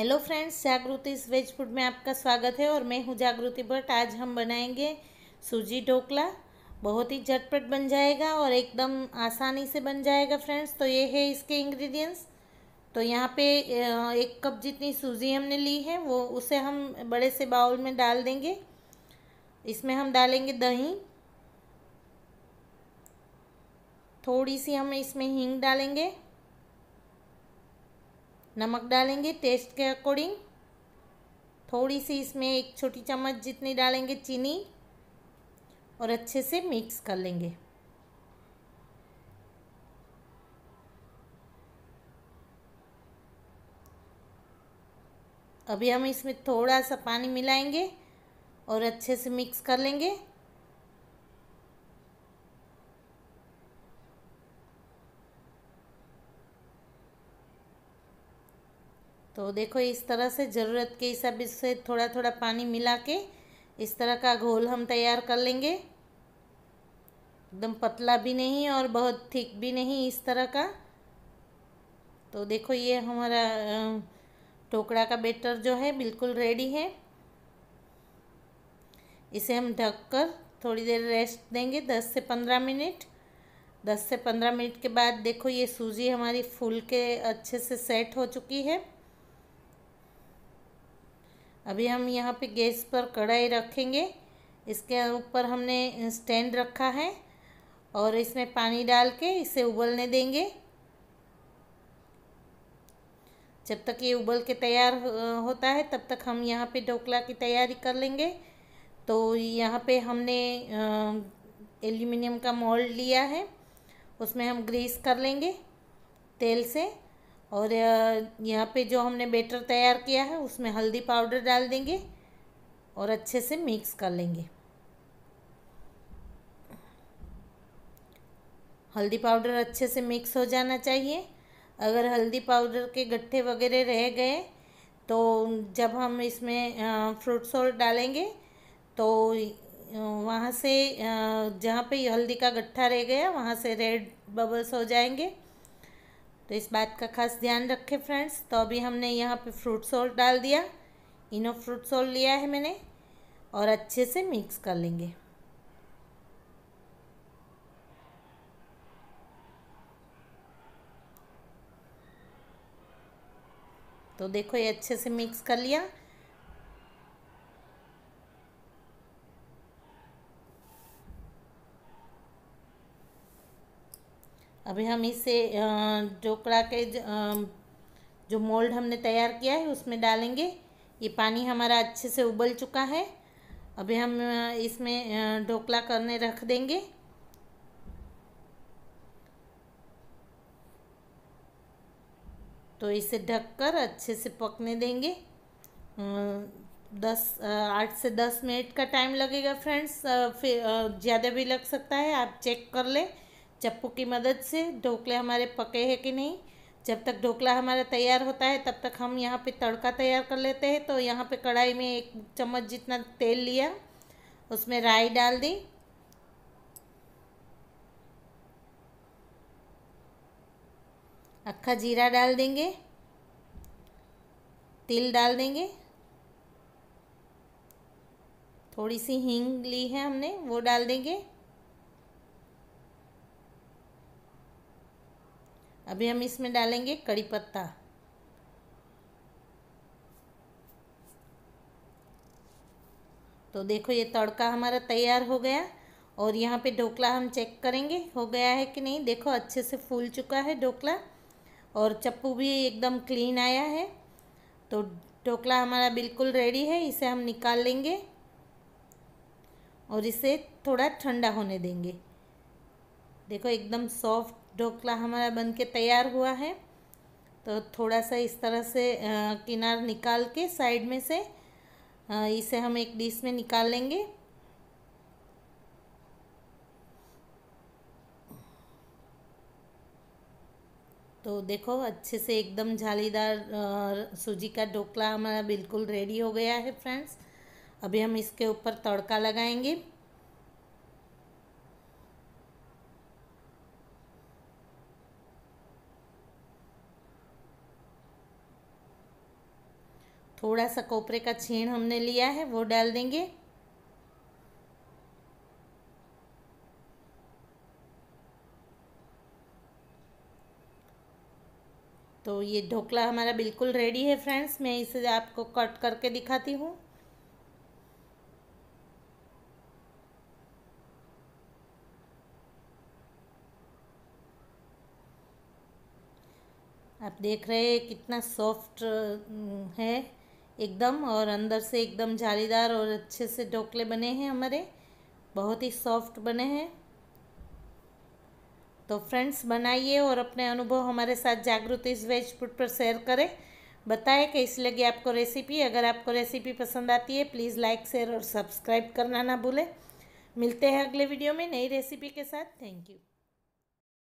hello friends जागृति इस veg food में आपका स्वागत है और मैं हूँ जागृति भट्ट आज हम बनाएंगे सूजी ढोकला बहुत ही झटपट बन जाएगा और एकदम आसानी से बन जाएगा फ्रेंड्स तो ये है इसके इंग्रेडिएंट्स तो यहाँ पे एक कप जितनी सूजी हमने ली है वो उसे हम बड़े से बाउल में डाल देंगे इसमें हम डालेंगे दही थोड़ी सी हम इसमें हींग डालेंगे नमक डालेंगे टेस्ट के अकॉर्डिंग थोड़ी सी इसमें एक छोटी चम्मच जितनी डालेंगे चीनी और अच्छे से मिक्स कर लेंगे अभी हम इसमें थोड़ा सा पानी मिलाएंगे और अच्छे से मिक्स कर लेंगे तो देखो इस तरह से ज़रूरत के हिसाब से थोड़ा थोड़ा पानी मिला के इस तरह का घोल हम तैयार कर लेंगे एकदम पतला भी नहीं और बहुत थिक भी नहीं इस तरह का तो देखो ये हमारा टोकड़ा का बेटर जो है बिल्कुल रेडी है इसे हम ढककर थोड़ी देर रेस्ट देंगे दस से पंद्रह मिनट दस से पंद्रह मिनट के बाद देखो ये सूजी हमारी फूल के अच्छे से सेट हो चुकी है अभी हम यहाँ पे गैस पर कढ़ाई रखेंगे इसके ऊपर हमने स्टैंड रखा है और इसमें पानी डाल के इसे उबलने देंगे जब तक ये उबल के तैयार होता है तब तक हम यहाँ पे ढोकला की तैयारी कर लेंगे तो यहाँ पे हमने एल्यूमिनियम का मोल्ड लिया है उसमें हम ग्रीस कर लेंगे तेल से और यहाँ पे जो हमने बेटर तैयार किया है उसमें हल्दी पाउडर डाल देंगे और अच्छे से मिक्स कर लेंगे हल्दी पाउडर अच्छे से मिक्स हो जाना चाहिए अगर हल्दी पाउडर के गट्ठे वगैरह रह गए तो जब हम इसमें फ्रूट सॉल्ट डालेंगे तो वहाँ से जहाँ पे हल्दी का गट्ठा रह गया वहाँ से रेड बबल्स हो जाएंगे तो इस बात का खास ध्यान रखें फ्रेंड्स तो अभी हमने यहाँ पे फ्रूट सॉल्ट डाल दिया इनो फ्रूट सॉल्ट लिया है मैंने और अच्छे से मिक्स कर लेंगे तो देखो ये अच्छे से मिक्स कर लिया अभी हम इसे ढोकड़ा के जो मोल्ड हमने तैयार किया है उसमें डालेंगे ये पानी हमारा अच्छे से उबल चुका है अभी हम इसमें ढोकला करने रख देंगे तो इसे ढककर अच्छे से पकने देंगे दस आठ से दस मिनट का टाइम लगेगा फ्रेंड्स फिर ज़्यादा भी लग सकता है आप चेक कर लें चप्पू की मदद से ढोकले हमारे पके हैं कि नहीं जब तक ढोकला हमारा तैयार होता है तब तक हम यहाँ पे तड़का तैयार कर लेते हैं तो यहाँ पे कढ़ाई में एक चम्मच जितना तेल लिया उसमें राई डाल दी अक्खा जीरा डाल देंगे तिल डाल देंगे थोड़ी सी हींग ली है हमने वो डाल देंगे अभी हम इसमें डालेंगे कड़ी पत्ता तो देखो ये तड़का हमारा तैयार हो गया और यहाँ पे ढोकला हम चेक करेंगे हो गया है कि नहीं देखो अच्छे से फूल चुका है ढोकला और चप्पू भी एकदम क्लीन आया है तो ढोकला हमारा बिल्कुल रेडी है इसे हम निकाल लेंगे और इसे थोड़ा ठंडा होने देंगे देखो एकदम सॉफ्ट ढोकला हमारा बन के तैयार हुआ है तो थोड़ा सा इस तरह से किनार निकाल के साइड में से इसे हम एक डिश में निकाल लेंगे तो देखो अच्छे से एकदम झालीदार सूजी का ढोकला हमारा बिल्कुल रेडी हो गया है फ्रेंड्स अभी हम इसके ऊपर तड़का लगाएंगे थोड़ा सा कोपरे का छेण हमने लिया है वो डाल देंगे तो ये ढोकला हमारा बिल्कुल रेडी है फ्रेंड्स मैं इसे आपको कट करके दिखाती हूँ आप देख रहे हैं कितना सॉफ्ट है एकदम और अंदर से एकदम जालीदार और अच्छे से ढोकले बने हैं हमारे बहुत ही सॉफ्ट बने हैं तो फ्रेंड्स बनाइए और अपने अनुभव हमारे साथ जागरूक इस वेज फूड पर शेयर करें बताएं कैसी लगी आपको रेसिपी अगर आपको रेसिपी पसंद आती है प्लीज़ लाइक शेयर और सब्सक्राइब करना ना भूलें मिलते हैं अगले वीडियो में नई रेसिपी के साथ थैंक यू